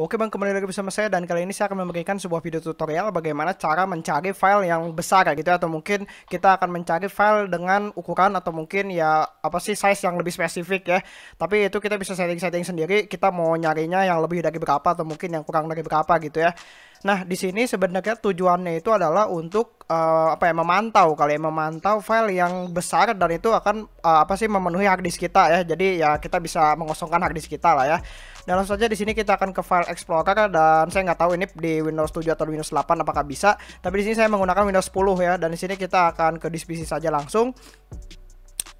Oke bang, kembali lagi bersama saya dan kali ini saya akan memberikan sebuah video tutorial bagaimana cara mencari file yang besar gitu ya atau mungkin kita akan mencari file dengan ukuran atau mungkin ya apa sih size yang lebih spesifik ya. Tapi itu kita bisa setting-setting sendiri, kita mau nyarinya yang lebih dari berapa atau mungkin yang kurang dari berapa gitu ya. Nah, di sini sebenarnya tujuannya itu adalah untuk uh, apa ya memantau kali ya, memantau file yang besar dan itu akan uh, apa sih memenuhi hard disk kita ya. Jadi ya kita bisa mengosongkan hard disk kita lah ya. Dan langsung saja di sini kita akan ke file explorer dan saya nggak tahu ini di Windows 7 atau Windows 8 apakah bisa. Tapi di sini saya menggunakan Windows 10 ya dan di sini kita akan ke disk PC saja langsung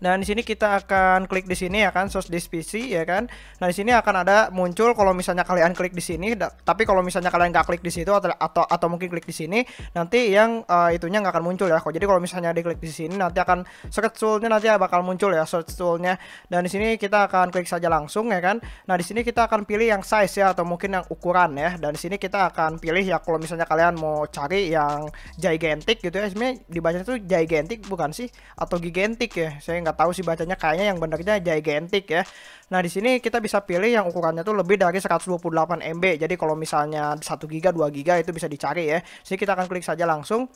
dan di sini kita akan klik di sini ya kan source disk PC ya kan nah di sini akan ada muncul kalau misalnya kalian klik di sini tapi kalau misalnya kalian nggak klik di situ atau atau atau mungkin klik di sini nanti yang uh, itunya nggak akan muncul ya kok jadi kalau misalnya diklik di sini nanti akan search toolnya nanti ya bakal muncul ya search toolnya dan di sini kita akan klik saja langsung ya kan nah di sini kita akan pilih yang size ya atau mungkin yang ukuran ya dan di sini kita akan pilih ya kalau misalnya kalian mau cari yang gigantic gitu ya sebenarnya dibacanya tuh gigantic bukan sih atau gigantic ya saya nggak nggak tahu sih bacanya kayaknya yang benernya gigantic ya nah di sini kita bisa pilih yang ukurannya tuh lebih dari 128 MB jadi kalau misalnya 1 GB, 2 GB itu bisa dicari ya sini kita akan klik saja langsung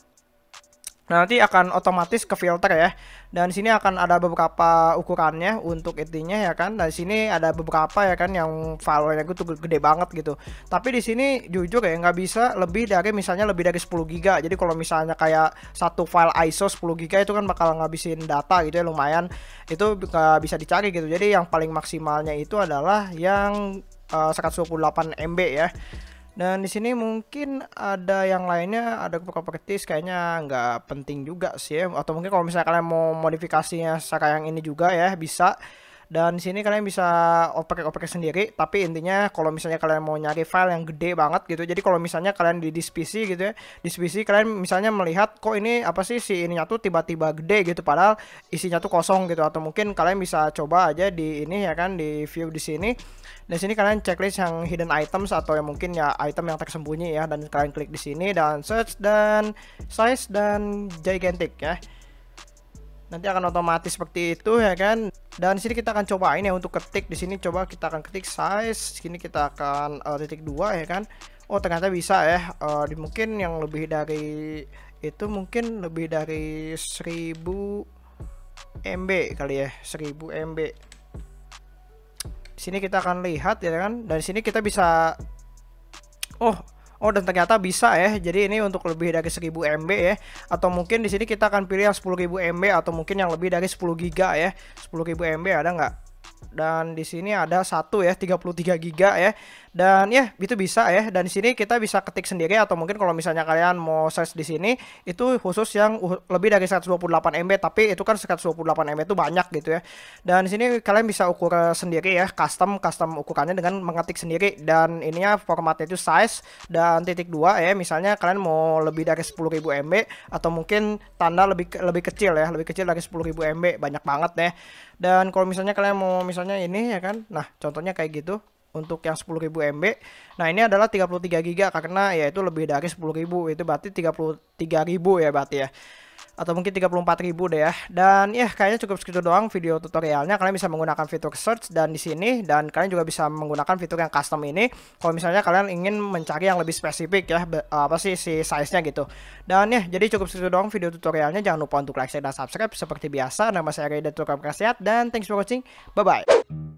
Nah, nanti akan otomatis ke filter ya. Dan sini akan ada beberapa ukurannya untuk intinya ya kan. Nah, Dan sini ada beberapa ya kan yang file nya itu gede banget gitu. Tapi di sini jujur ya nggak bisa lebih dari misalnya lebih dari 10 giga. Jadi kalau misalnya kayak satu file ISO 10 giga itu kan bakal ngabisin data gitu ya lumayan. Itu nggak bisa dicari gitu. Jadi yang paling maksimalnya itu adalah yang uh, 128 MB ya. Dan di sini mungkin ada yang lainnya, ada properties kayaknya nggak penting juga sih ya. Atau mungkin kalau misalnya kalian mau modifikasinya kayak yang ini juga ya bisa. Dan di sini kalian bisa oprek-oprek sendiri, tapi intinya kalau misalnya kalian mau nyari file yang gede banget gitu. Jadi kalau misalnya kalian di disk PC gitu ya, disk PC kalian misalnya melihat kok ini apa sih si ininya tuh tiba-tiba gede gitu padahal isinya tuh kosong gitu atau mungkin kalian bisa coba aja di ini ya kan di view di sini. dan sini kalian checklist yang hidden items atau yang mungkin ya item yang tersembunyi ya dan kalian klik di sini dan search dan size dan gigantic ya nanti akan otomatis seperti itu ya kan dan sini kita akan cobain ya untuk ketik di sini coba kita akan ketik size sini kita akan uh, titik dua ya kan oh ternyata bisa ya uh, di mungkin yang lebih dari itu mungkin lebih dari 1000 MB kali ya 1000 MB di sini kita akan lihat ya kan dan sini kita bisa oh Oh dan ternyata bisa ya. Jadi ini untuk lebih dari 1000 MB ya. Atau mungkin di sini kita akan pilih yang 10.000 MB atau mungkin yang lebih dari 10 GB ya. 10.000 MB ada nggak? dan di sini ada satu ya 33 giga ya dan ya itu bisa ya dan di sini kita bisa ketik sendiri atau mungkin kalau misalnya kalian mau search di sini itu khusus yang lebih dari 128 MB tapi itu kan 128 MB itu banyak gitu ya dan di sini kalian bisa ukur eh, sendiri ya custom custom ukurannya dengan mengetik sendiri dan ininya formatnya itu size dan titik dua ya misalnya kalian mau lebih dari 10.000 MB atau mungkin tanda lebih lebih kecil ya lebih kecil dari 10.000 MB banyak banget ya dan kalau misalnya kalian mau misalnya misalnya ini ya kan. Nah, contohnya kayak gitu untuk yang 10.000 MB. Nah, ini adalah 33 GB karena yaitu lebih dari 10.000 itu berarti 33.000 ya berarti ya atau mungkin 34.000 deh ya. Dan ya kayaknya cukup segitu doang video tutorialnya. Kalian bisa menggunakan fitur search dan di sini dan kalian juga bisa menggunakan fitur yang custom ini kalau misalnya kalian ingin mencari yang lebih spesifik ya eh, apa sih si size-nya gitu. Dan ya jadi cukup segitu doang video tutorialnya. Jangan lupa untuk like, share dan subscribe seperti biasa. Nama saya Reda Tukang Kasiat dan thanks for watching. Bye bye.